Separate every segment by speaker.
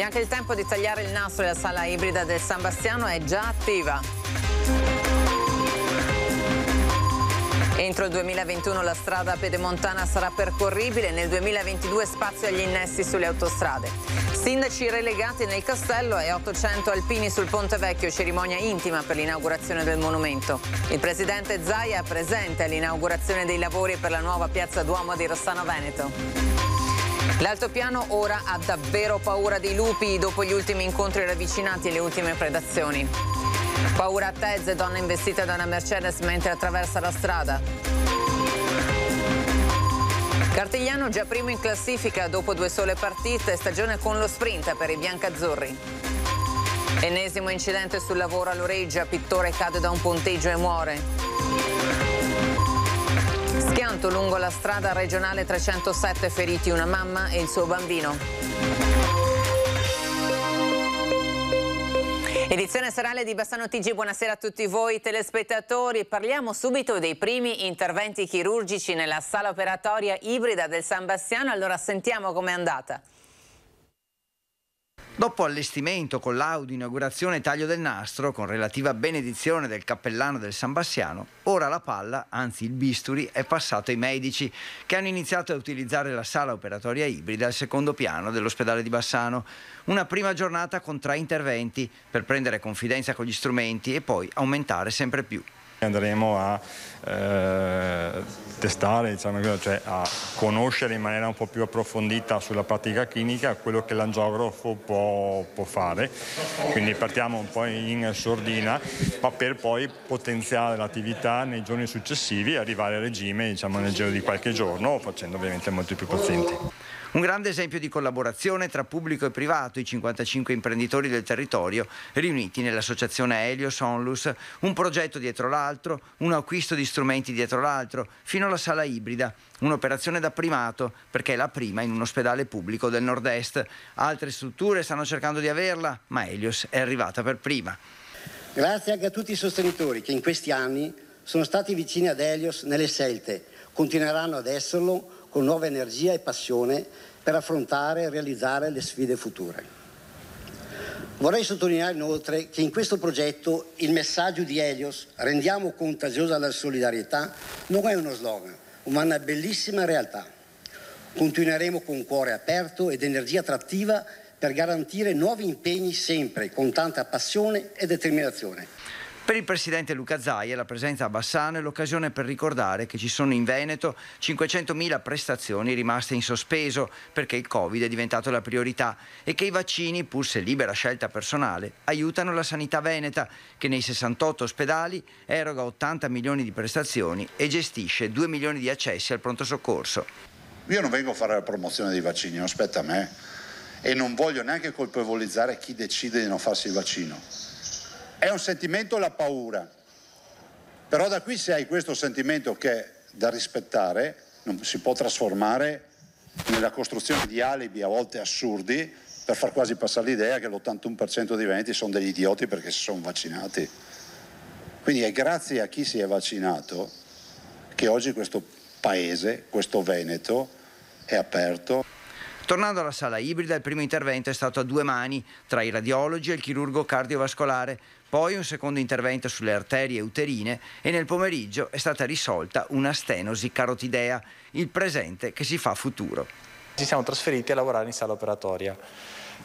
Speaker 1: Neanche il tempo di tagliare il nastro della sala ibrida del San Bastiano è già attiva. Entro il 2021 la strada pedemontana sarà percorribile, nel 2022 spazio agli innesti sulle autostrade. Sindaci relegati nel castello e 800 alpini sul Ponte Vecchio, cerimonia intima per l'inaugurazione del monumento. Il presidente Zaia è presente all'inaugurazione dei lavori per la nuova piazza Duomo di Rossano Veneto. L'altopiano ora ha davvero paura dei lupi dopo gli ultimi incontri ravvicinati e le ultime predazioni. Paura a Tez, donna investita da una Mercedes mentre attraversa la strada. Cartigliano già primo in classifica dopo due sole partite, stagione con lo sprint per i biancazzurri. Ennesimo incidente sul lavoro a Loreggia, pittore cade da un ponteggio e muore impianto lungo la strada regionale 307 feriti una mamma e il suo bambino. Edizione serale di Bassano TG, buonasera a tutti voi telespettatori. Parliamo subito dei primi interventi chirurgici nella sala operatoria ibrida del San Bastiano, allora sentiamo com'è andata.
Speaker 2: Dopo allestimento, collaudo, inaugurazione e taglio del nastro, con relativa benedizione del cappellano del San Bassiano, ora la palla, anzi il bisturi, è passato ai medici che hanno iniziato a utilizzare la sala operatoria ibrida al secondo piano dell'ospedale di Bassano. Una prima giornata con tre interventi per prendere confidenza con gli strumenti e poi aumentare sempre più Andremo a eh, testare, diciamo, cioè a conoscere in maniera un po' più approfondita
Speaker 3: sulla pratica clinica quello che l'angiografo può, può, fare, quindi partiamo un po' in sordina, ma per poi potenziare l'attività nei giorni successivi
Speaker 2: e arrivare a regime diciamo, nel giro di qualche giorno, facendo ovviamente molti più pazienti. Un grande esempio di collaborazione tra pubblico e privato, i 55 imprenditori del territorio riuniti nell'associazione Helios Onlus, un progetto dietro l'altro, un acquisto di strumenti dietro l'altro, fino alla sala ibrida, un'operazione da primato perché è la prima in un ospedale pubblico del nord-est. Altre strutture stanno cercando di averla, ma Helios è arrivata per prima.
Speaker 3: Grazie anche a tutti i sostenitori che in questi anni sono stati vicini ad Helios nelle scelte, continueranno ad esserlo con nuova energia e passione per affrontare e realizzare le sfide future. Vorrei sottolineare inoltre che in questo progetto il messaggio di Helios Rendiamo contagiosa la solidarietà non è uno slogan, ma una bellissima realtà. Continueremo con cuore aperto ed energia attrattiva per garantire nuovi impegni sempre con tanta passione e determinazione.
Speaker 2: Per il presidente Luca Zaia la presenza a Bassano è l'occasione per ricordare che ci sono in Veneto 500.000 prestazioni rimaste in sospeso perché il Covid è diventato la priorità e che i vaccini, pur se libera scelta personale, aiutano la sanità veneta che nei 68 ospedali eroga 80 milioni di prestazioni e gestisce 2 milioni di accessi al pronto soccorso.
Speaker 4: Io non vengo a fare la promozione dei vaccini, non aspetta a me e non voglio neanche colpevolizzare chi decide di non farsi il vaccino è un sentimento la paura, però da qui se hai questo sentimento che è da rispettare, non si può trasformare nella costruzione di alibi a volte assurdi per far quasi passare l'idea che l'81% dei veneti sono degli idioti perché si sono vaccinati. Quindi è grazie a chi si è vaccinato che oggi questo paese, questo Veneto, è aperto.
Speaker 2: Tornando alla sala ibrida, il primo intervento è stato a due mani tra i radiologi e il chirurgo cardiovascolare poi un secondo intervento sulle arterie uterine e nel pomeriggio è stata risolta una stenosi carotidea, il presente che si fa futuro. Ci siamo trasferiti a lavorare in sala operatoria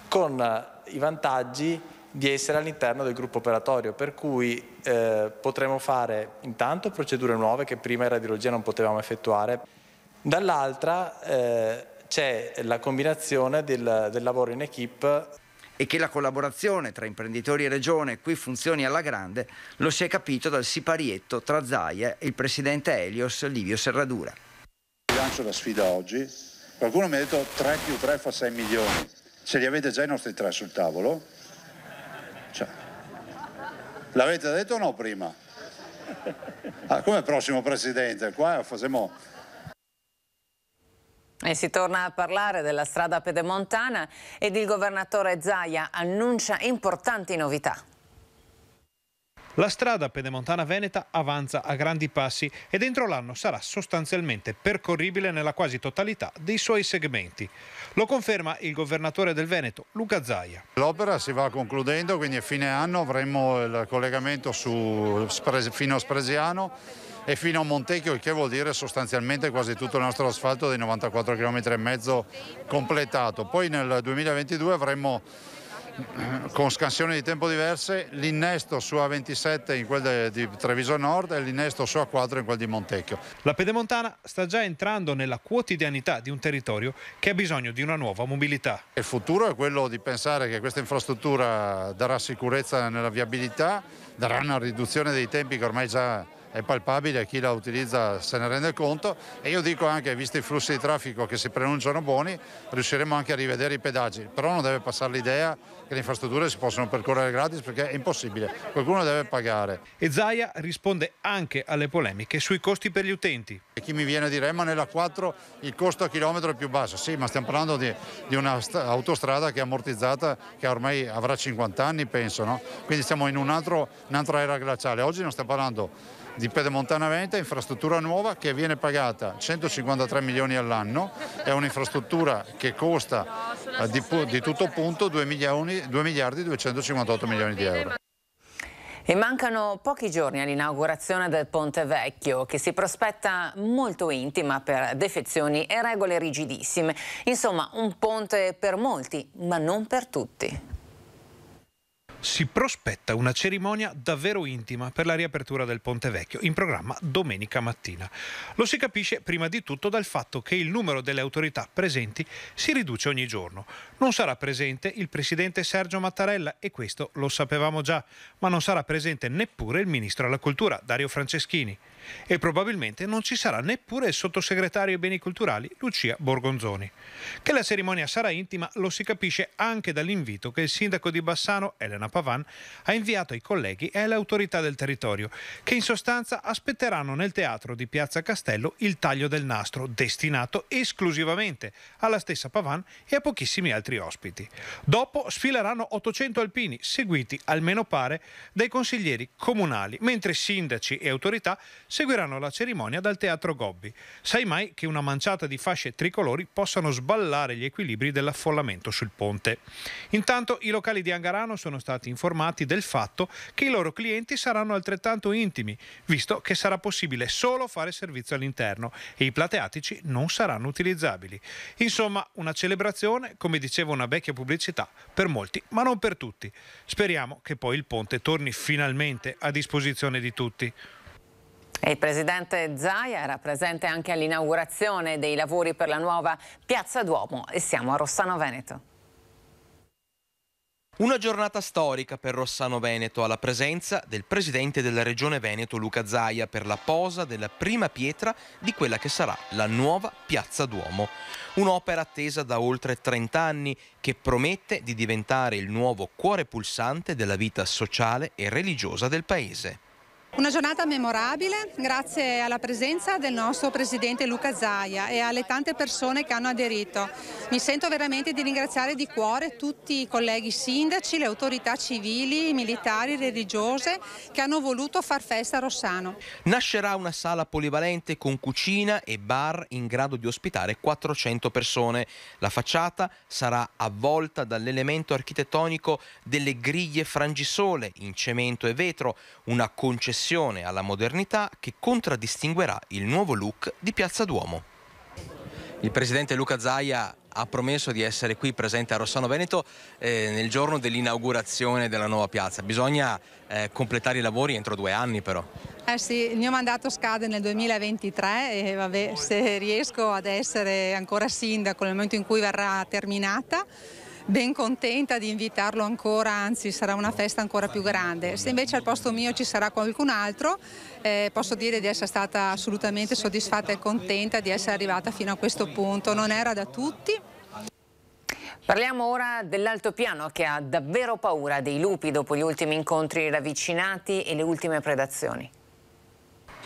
Speaker 2: con eh, i vantaggi di essere all'interno
Speaker 5: del gruppo operatorio, per cui eh, potremo fare intanto procedure nuove che prima in radiologia non potevamo effettuare, dall'altra eh, c'è la
Speaker 2: combinazione del, del lavoro in equip e che la collaborazione tra imprenditori e regione qui funzioni alla grande, lo si è capito dal siparietto tra Zaia e il presidente Elios Livio Serradura.
Speaker 4: Lancio la sfida oggi. Qualcuno mi ha detto 3 più 3 fa 6 milioni. Se li avete già i nostri 3 sul tavolo? Cioè, l'avete detto o no prima? Ah, come prossimo presidente? Qua facciamo
Speaker 1: e si torna a parlare della strada pedemontana ed il governatore Zaia annuncia importanti novità.
Speaker 6: La strada pedemontana veneta avanza a grandi passi e dentro l'anno sarà sostanzialmente percorribile nella quasi totalità dei suoi segmenti. Lo conferma il governatore del Veneto, Luca Zaia.
Speaker 4: L'opera si va concludendo, quindi a fine anno avremo il collegamento su, fino a Spresiano e fino a Montecchio, il che vuol dire sostanzialmente quasi tutto il nostro asfalto dei 94 km e mezzo completato. Poi nel 2022 avremo eh, con scansioni di tempo diverse l'innesto su A27 in quel di Treviso Nord e l'innesto su A4 in quel di Montecchio.
Speaker 6: La pedemontana sta già entrando nella quotidianità di un territorio che ha bisogno di una
Speaker 4: nuova mobilità. Il futuro è quello di pensare che questa infrastruttura darà sicurezza nella viabilità, darà una riduzione dei tempi che ormai già è palpabile, chi la utilizza se ne rende conto e io dico anche, visti i flussi di traffico che si preannunciano buoni, riusciremo anche a rivedere i pedaggi, però non deve passare l'idea che le infrastrutture si possono percorrere gratis perché è impossibile, qualcuno deve pagare. E Zaia risponde anche alle polemiche sui costi per gli utenti. E chi mi viene a dire, ma nella 4 il costo a chilometro è più basso, sì ma stiamo parlando di, di un'autostrada che è ammortizzata, che ormai avrà 50 anni penso, no? quindi siamo in un altro, un'altra era glaciale, oggi non stiamo parlando di Pedemontana Veneta, infrastruttura nuova che viene pagata 153 milioni all'anno, è un'infrastruttura che costa eh, di, di, tutto punto 2 miliardi, 2 miliardi 258 milioni di euro.
Speaker 1: E mancano pochi giorni all'inaugurazione del Ponte Vecchio, che si prospetta molto intima per defezioni e regole rigidissime. Insomma, un ponte per molti, ma non per tutti
Speaker 6: si prospetta una cerimonia davvero intima per la riapertura del Ponte Vecchio, in programma domenica mattina. Lo si capisce prima di tutto dal fatto che il numero delle autorità presenti si riduce ogni giorno. Non sarà presente il presidente Sergio Mattarella e questo lo sapevamo già, ma non sarà presente neppure il ministro alla cultura Dario Franceschini e probabilmente non ci sarà neppure il sottosegretario ai beni culturali Lucia Borgonzoni. Che la cerimonia sarà intima lo si capisce anche dall'invito che il sindaco di Bassano, Elena Pavan, ha inviato ai colleghi e alle autorità del territorio, che in sostanza aspetteranno nel teatro di Piazza Castello il taglio del nastro destinato esclusivamente alla stessa Pavan e a pochissimi altri ospiti. Dopo sfileranno 800 alpini, seguiti almeno pare dai consiglieri comunali, mentre sindaci e autorità seguiranno la cerimonia dal Teatro Gobbi. Sai mai che una manciata di fasce tricolori possano sballare gli equilibri dell'affollamento sul ponte. Intanto i locali di Angarano sono stati informati del fatto che i loro clienti saranno altrettanto intimi, visto che sarà possibile solo fare servizio all'interno e i plateatici non saranno utilizzabili. Insomma, una celebrazione, come diceva una vecchia pubblicità, per molti, ma non per tutti. Speriamo che poi il ponte torni finalmente a disposizione di tutti
Speaker 1: il presidente Zaia era presente anche all'inaugurazione dei lavori per la nuova Piazza Duomo e siamo a Rossano Veneto.
Speaker 7: Una giornata storica per Rossano Veneto alla presenza del presidente della regione Veneto Luca Zaia per la posa della prima pietra di quella che sarà la nuova Piazza Duomo. Un'opera attesa da oltre 30 anni che promette di diventare il nuovo cuore pulsante della vita sociale e religiosa del paese.
Speaker 1: Una giornata memorabile grazie alla presenza del nostro presidente Luca Zaia e alle tante persone che hanno aderito. Mi sento veramente di ringraziare di cuore tutti i colleghi sindaci, le autorità civili, militari, religiose che hanno voluto far festa a Rossano.
Speaker 7: Nascerà una sala polivalente con cucina e bar in grado di ospitare 400 persone. La facciata sarà avvolta dall'elemento architettonico delle griglie frangisole in cemento e vetro, una concessione connessione alla modernità che contraddistinguerà il nuovo look di Piazza Duomo. Il presidente Luca Zaia ha promesso di essere qui presente a Rossano Veneto eh, nel giorno dell'inaugurazione della nuova piazza. Bisogna eh, completare i lavori entro due anni però.
Speaker 1: Eh sì, il mio mandato scade nel 2023 e vabbè, se riesco ad essere ancora sindaco nel momento in cui verrà terminata ben contenta di invitarlo ancora, anzi sarà una festa ancora più grande. Se invece al posto mio ci sarà qualcun altro, eh, posso dire di essere stata assolutamente soddisfatta e contenta di essere arrivata fino a questo punto. Non era da tutti, Parliamo ora dell'altopiano che ha davvero paura dei lupi dopo gli ultimi incontri ravvicinati e le ultime predazioni.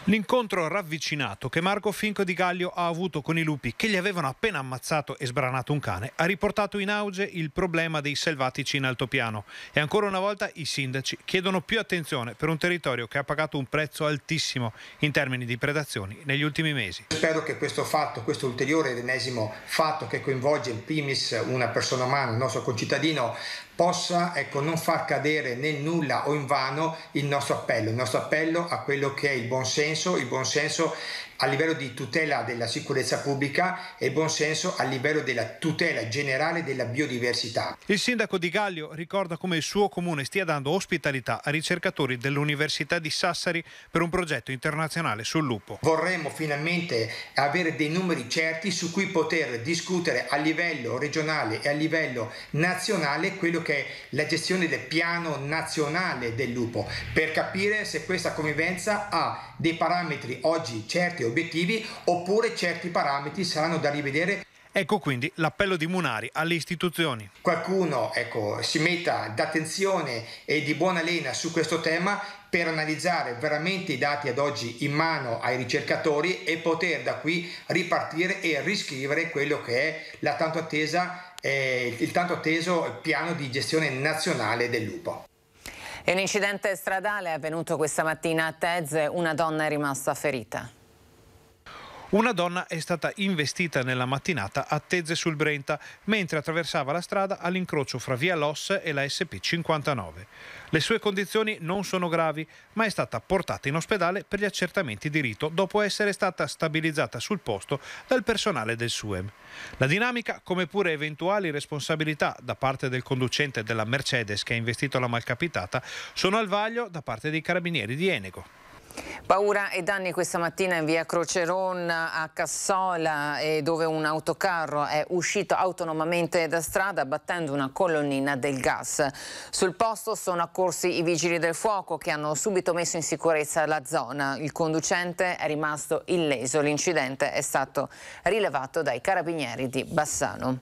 Speaker 6: L'incontro ravvicinato che Marco Finco di Gaglio ha avuto con i lupi che gli avevano appena ammazzato e sbranato un cane ha riportato in auge il problema dei selvatici in altopiano e ancora una volta i sindaci chiedono più attenzione per un territorio che ha pagato un prezzo altissimo in termini di predazioni negli ultimi mesi.
Speaker 3: Spero che questo fatto, questo ulteriore ed ennesimo fatto che coinvolge in primis una persona umana, il nostro concittadino, possa ecco, non far cadere nel nulla o in vano il nostro appello, il nostro appello a quello che è il buonsenso, il buonsenso a livello di tutela della sicurezza pubblica e buonsenso a livello della tutela generale della biodiversità.
Speaker 6: Il sindaco di Gaglio ricorda come il suo comune stia dando ospitalità a ricercatori dell'Università
Speaker 3: di Sassari per un progetto internazionale sul lupo. Vorremmo finalmente avere dei numeri certi su cui poter discutere a livello regionale e a livello nazionale quello che è la gestione del piano nazionale del lupo per capire se questa convivenza ha dei parametri oggi certi o obiettivi oppure certi parametri saranno da rivedere Ecco quindi l'appello di Munari alle istituzioni. Qualcuno ecco, si metta d'attenzione e di buona lena su questo tema per analizzare veramente i dati ad oggi in mano ai ricercatori e poter da qui ripartire e riscrivere quello che è la tanto attesa, eh, il tanto atteso piano di gestione nazionale del lupo.
Speaker 1: un incidente stradale è avvenuto questa mattina a Tez, una donna è rimasta ferita.
Speaker 6: Una donna è stata investita nella mattinata a Tezze sul Brenta mentre attraversava la strada all'incrocio fra via Loss e la SP59. Le sue condizioni non sono gravi, ma è stata portata in ospedale per gli accertamenti di rito dopo essere stata stabilizzata sul posto dal personale del SUEM. La dinamica, come pure eventuali responsabilità da parte del conducente della Mercedes che ha investito la malcapitata, sono al vaglio da parte dei carabinieri di Enego.
Speaker 1: Paura e danni questa mattina in via Croceron a Cassola eh, dove un autocarro è uscito autonomamente da strada battendo una colonnina del gas. Sul posto sono accorsi i vigili del fuoco che hanno subito messo in sicurezza la zona. Il conducente è rimasto illeso. L'incidente è stato rilevato dai carabinieri di Bassano.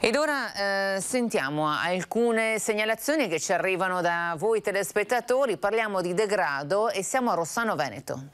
Speaker 1: Ed ora eh, sentiamo alcune segnalazioni che ci arrivano da voi telespettatori, parliamo di degrado e siamo a Rossano Veneto.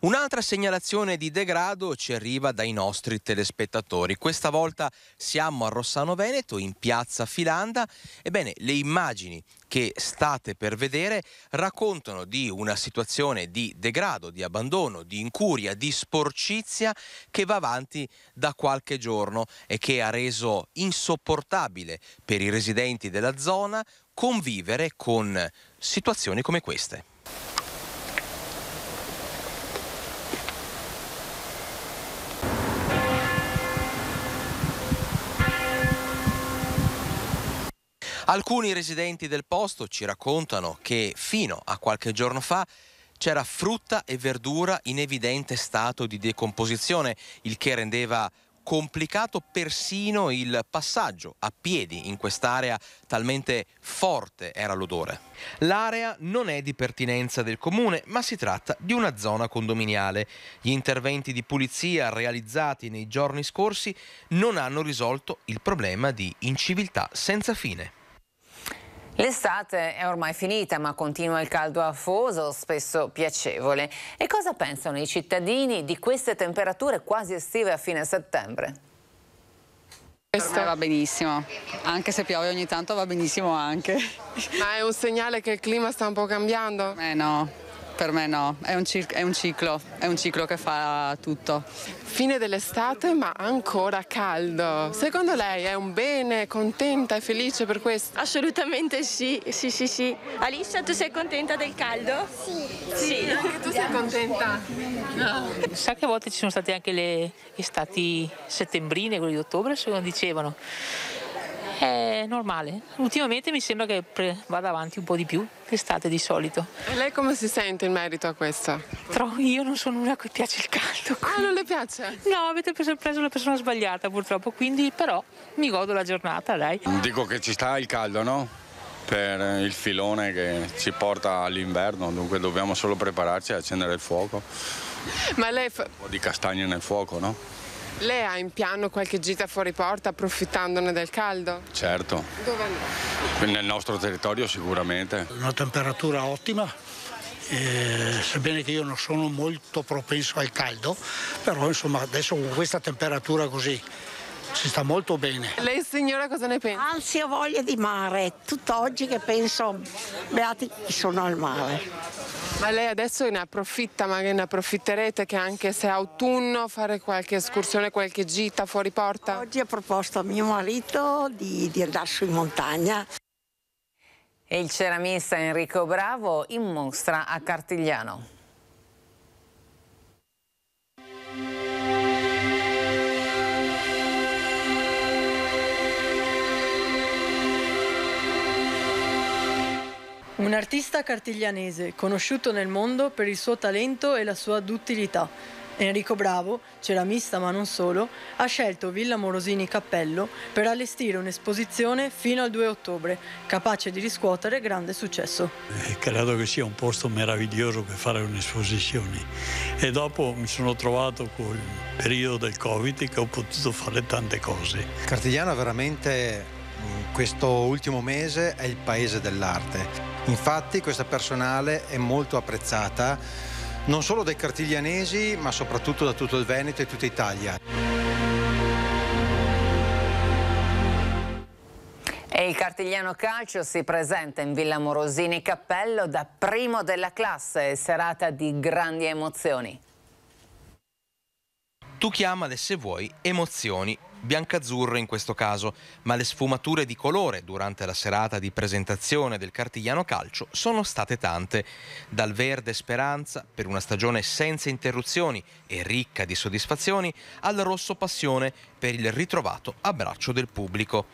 Speaker 7: Un'altra segnalazione di degrado ci arriva dai nostri telespettatori. Questa volta siamo a Rossano Veneto, in piazza Filanda. Ebbene, le immagini che state per vedere raccontano di una situazione di degrado, di abbandono, di incuria, di sporcizia che va avanti da qualche giorno e che ha reso insopportabile per i residenti della zona convivere con situazioni come queste. Alcuni residenti del posto ci raccontano che fino a qualche giorno fa c'era frutta e verdura in evidente stato di decomposizione, il che rendeva complicato persino il passaggio a piedi in quest'area, talmente forte era l'odore. L'area non è di pertinenza del comune, ma si tratta di una zona condominiale. Gli interventi di pulizia realizzati nei giorni scorsi non hanno risolto il problema di inciviltà senza fine.
Speaker 1: L'estate è ormai finita ma continua il caldo afoso, spesso piacevole. E cosa pensano i cittadini di queste temperature quasi estive a fine settembre?
Speaker 8: Questo va benissimo, anche se piove ogni tanto va benissimo anche. Ma è un segnale che il clima sta un po' cambiando? Eh no, per me no, è un, è un, ciclo, è un ciclo che fa tutto. Fine dell'estate ma ancora caldo. Secondo lei è un bene, contenta e felice per questo? Assolutamente sì, sì, sì, sì. Alicia, tu sei contenta del caldo? Sì. Sì, anche tu sei contenta? No.
Speaker 1: Sa che a volte ci sono state anche le estati settembrine, quelle di ottobre,
Speaker 8: secondo non dicevano. È normale. Ultimamente mi sembra che vada avanti un po' di più d'estate di solito. E lei come si sente in merito a questo? Però io non sono una che piace il caldo. Ah, quindi... Ah, non le piace? No, avete preso la persona sbagliata purtroppo, quindi
Speaker 1: però mi godo la giornata, dai.
Speaker 5: Dico che ci sta il caldo, no? per il filone che ci porta all'inverno, dunque dobbiamo solo prepararci a accendere il fuoco. Ma lei fa... Un po' di castagne nel fuoco, no?
Speaker 8: Lei ha in piano qualche gita fuori porta approfittandone del caldo?
Speaker 5: Certo. Dove andrà? Nel nostro territorio sicuramente.
Speaker 3: Una temperatura ottima, eh, sebbene che io non sono molto propenso al caldo, però insomma adesso con questa temperatura così si sta molto bene.
Speaker 8: Lei signora cosa ne pensa? Ansia, voglia di mare. Tutt'oggi che penso,
Speaker 4: beati chi sono al mare.
Speaker 8: Ma lei adesso ne approfitta, magari ne approfitterete che anche se è autunno fare qualche escursione, qualche gita fuori porta? Oggi ho proposto a mio marito di, di andare in montagna. E il
Speaker 1: ceramista Enrico Bravo in mostra a Cartigliano.
Speaker 7: Un artista cartiglianese conosciuto nel mondo per il suo talento e la sua duttilità. Enrico Bravo, ceramista ma non solo, ha scelto Villa Morosini Cappello per allestire un'esposizione fino al 2 ottobre, capace di riscuotere grande
Speaker 2: successo.
Speaker 5: Eh, credo che sia un posto meraviglioso per fare un'esposizione e dopo mi sono trovato con il periodo del Covid che ho potuto fare tante cose.
Speaker 3: Cartigliano veramente questo ultimo mese è il paese dell'arte
Speaker 7: Infatti questa personale è molto apprezzata non solo dai cartiglianesi ma soprattutto da tutto il Veneto e tutta Italia.
Speaker 1: E il Cartigliano Calcio si presenta in Villa Morosini Cappello da primo della classe, serata di grandi emozioni.
Speaker 7: Tu chiamale se vuoi emozioni, biancazzurre in questo caso, ma le sfumature di colore durante la serata di presentazione del Cartigliano Calcio sono state tante, dal verde speranza per una stagione senza interruzioni e ricca di soddisfazioni, al rosso passione per il ritrovato abbraccio del pubblico.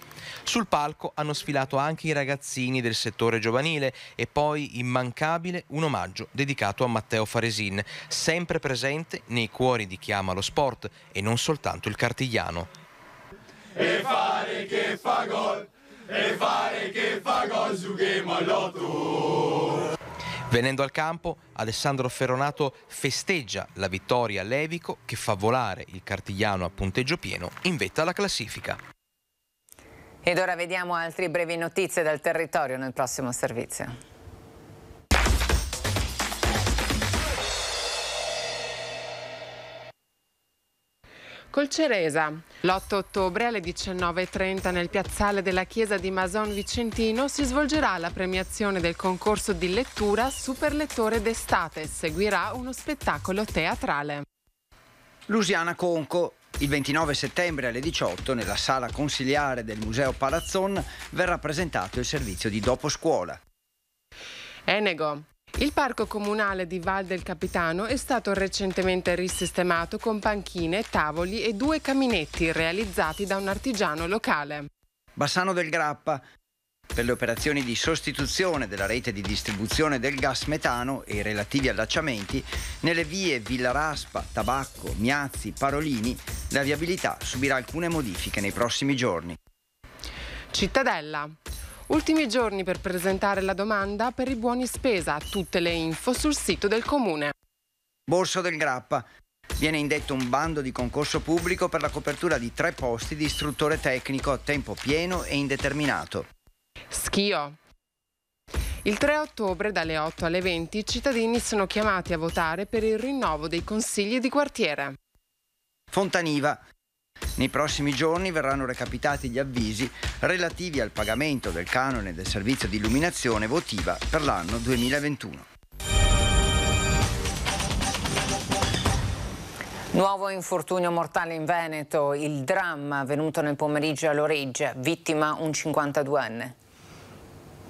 Speaker 7: Sul palco hanno sfilato anche i ragazzini del settore giovanile e poi immancabile un omaggio dedicato a Matteo Faresin, sempre presente nei cuori di chi ama lo sport e non soltanto il cartigliano
Speaker 2: e fare che fa gol e fare che fa gol su che mallotto.
Speaker 7: Venendo al campo, Alessandro Ferronato festeggia la vittoria a Levico che fa volare il Cartigliano a punteggio pieno in vetta alla classifica.
Speaker 1: Ed ora vediamo altre brevi notizie dal territorio nel prossimo servizio.
Speaker 8: Col Ceresa. L'8 ottobre alle 19.30 nel piazzale della chiesa di Mason Vicentino si svolgerà la premiazione del concorso di lettura Superlettore d'estate. Seguirà uno spettacolo teatrale.
Speaker 2: Lusiana Conco, il 29 settembre alle 18 nella sala consiliare del Museo Palazzon verrà presentato il servizio di dopo scuola.
Speaker 8: Enego. Il parco comunale di Val del Capitano è stato recentemente risistemato con panchine, tavoli e due caminetti realizzati da un artigiano locale.
Speaker 2: Bassano del Grappa, per le operazioni di sostituzione della rete di distribuzione del gas metano e i relativi allacciamenti nelle vie Villa Raspa, Tabacco, Miazzi, Parolini, la viabilità subirà alcune modifiche nei prossimi giorni.
Speaker 8: Cittadella. Ultimi giorni per presentare la domanda per i buoni spesa. Tutte le info sul sito del comune.
Speaker 2: Borso del Grappa. Viene indetto un bando di concorso pubblico per la copertura di tre posti di istruttore tecnico a tempo pieno e indeterminato.
Speaker 8: Schio. Il 3 ottobre dalle 8 alle 20 i cittadini sono chiamati a votare per il rinnovo dei consigli di quartiere.
Speaker 2: Fontaniva. Nei prossimi giorni verranno recapitati gli avvisi relativi al pagamento del canone del servizio di illuminazione votiva per l'anno 2021.
Speaker 1: Nuovo infortunio mortale in Veneto, il dramma avvenuto nel pomeriggio a Loreggia, vittima un 52enne.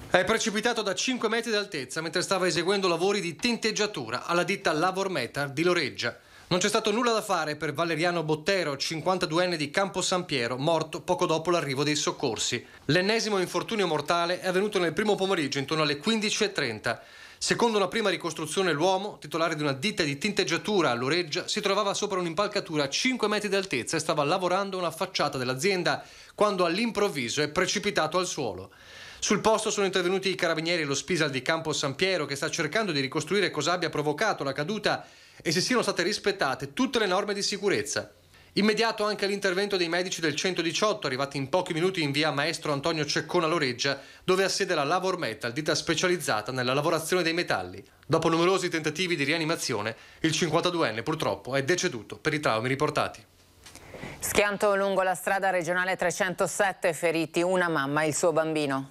Speaker 5: È precipitato da 5 metri d'altezza mentre stava eseguendo lavori di tinteggiatura alla ditta Lavor Metal di Loreggia. Non c'è stato nulla da fare per Valeriano Bottero, 52enne di Campo San Piero, morto poco dopo l'arrivo dei soccorsi. L'ennesimo infortunio mortale è avvenuto nel primo pomeriggio intorno alle 15.30. Secondo una prima ricostruzione l'uomo, titolare di una ditta di tinteggiatura a Loreggia, si trovava sopra un'impalcatura a 5 metri d'altezza e stava lavorando una facciata dell'azienda quando all'improvviso è precipitato al suolo. Sul posto sono intervenuti i carabinieri e lo Spisal di Campo San Piero che sta cercando di ricostruire cosa abbia provocato la caduta e si siano state rispettate tutte le norme di sicurezza. Immediato anche l'intervento dei medici del 118, arrivati in pochi minuti in via Maestro Antonio Ceccona Loreggia, dove ha sede la Lavor Metal, dita specializzata nella lavorazione dei metalli. Dopo numerosi tentativi di rianimazione, il 52enne purtroppo è deceduto per i traumi riportati.
Speaker 1: Schianto lungo la strada regionale 307, feriti una mamma e il suo bambino.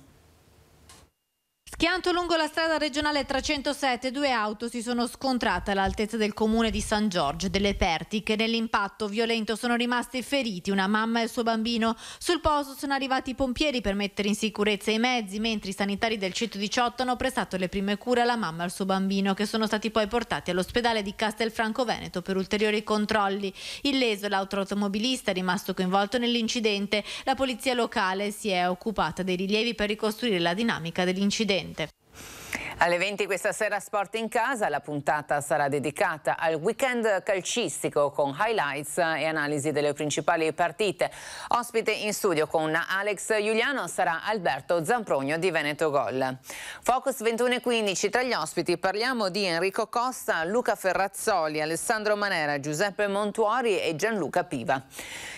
Speaker 2: Schianto lungo la strada regionale 307, due auto si sono scontrate all'altezza del comune di San Giorgio delle Perti che nell'impatto violento sono rimasti feriti una mamma e il suo bambino. Sul posto sono arrivati i pompieri per mettere in sicurezza i mezzi, mentre i sanitari del 118 hanno prestato le prime cure alla mamma e al suo bambino che sono stati poi portati all'ospedale di Castelfranco Veneto per ulteriori controlli. Illeso automobilista è rimasto coinvolto nell'incidente. La polizia locale si è occupata dei rilievi per ricostruire la dinamica dell'incidente ambiente.
Speaker 1: Alle 20 questa sera Sport in casa, la puntata sarà dedicata al weekend calcistico con highlights e analisi delle principali partite. Ospite in studio con Alex Giuliano sarà Alberto Zamprogno di Veneto Gol. Focus 21.15, tra gli ospiti parliamo di Enrico Costa, Luca Ferrazzoli, Alessandro Manera, Giuseppe Montuori e Gianluca Piva.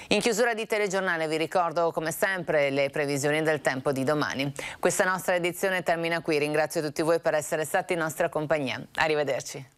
Speaker 1: In chiusura di telegiornale vi ricordo come sempre le previsioni del tempo di domani. Questa nostra edizione termina qui, ringrazio tutti voi per essere stati in nostra compagnia. Arrivederci.